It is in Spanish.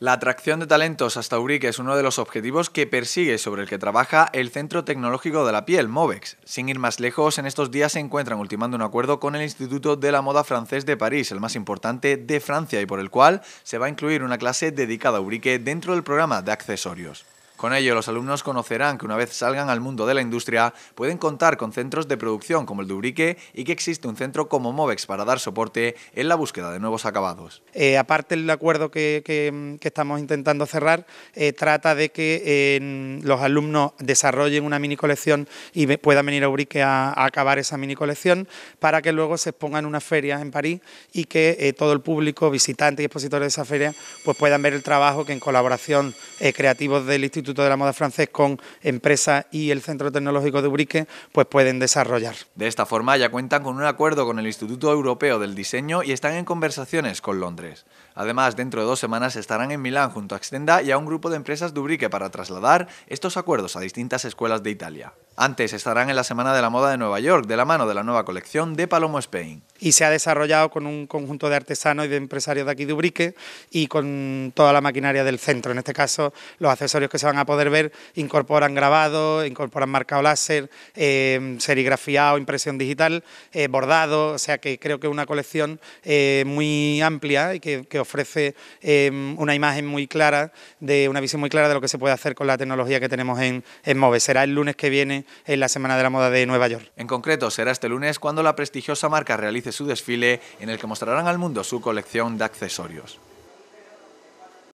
La atracción de talentos hasta Urique es uno de los objetivos que persigue sobre el que trabaja el Centro Tecnológico de la Piel, MOVEX. Sin ir más lejos, en estos días se encuentran ultimando un acuerdo con el Instituto de la Moda Francés de París, el más importante de Francia, y por el cual se va a incluir una clase dedicada a Urique dentro del programa de accesorios. Con ello, los alumnos conocerán que una vez salgan al mundo de la industria, pueden contar con centros de producción como el de Ubrique... y que existe un centro como Movex para dar soporte en la búsqueda de nuevos acabados. Eh, aparte, el acuerdo que, estamos intentando cerrar eh, trata de que eh, los alumnos desarrollen una mini colección y puedan venir a Ubrique a, acabar esa mini colección para que luego se expongan unas ferias en París y que todo el público, visitantes y expositores de esa feria, pues puedan ver el trabajo que en colaboración creativos del Instituto de la Moda francés con empresas y el Centro Tecnológico de Ubrique, pues pueden desarrollar. De esta forma ya cuentan con un acuerdo con el Instituto Europeo del Diseño y están en conversaciones con Londres. Además, dentro de dos semanas estarán en Milán junto a Extenda y a un grupo de empresas de Ubrique para trasladar estos acuerdos a distintas escuelas de Italia. Antes estarán en la Semana de la Moda de Nueva York, de la mano de la nueva colección de Palomo Spain. Y se ha desarrollado con un conjunto de artesanos y de empresarios de aquí de Ubrique y con toda la maquinaria del centro. En este caso, los accesorios que se van a poder ver incorporan grabado, incorporan marcado láser, eh, serigrafiado, impresión digital, eh, bordado. O sea que creo que es una colección eh, muy amplia y que, ofrece eh, una imagen muy clara, de una visión muy clara de lo que se puede hacer con la tecnología que tenemos en, en MOVE. Será el lunes que viene en la Semana de la Moda de Nueva York. En concreto, será este lunes cuando la prestigiosa marca realice su desfile en el que mostrarán al mundo su colección de accesorios.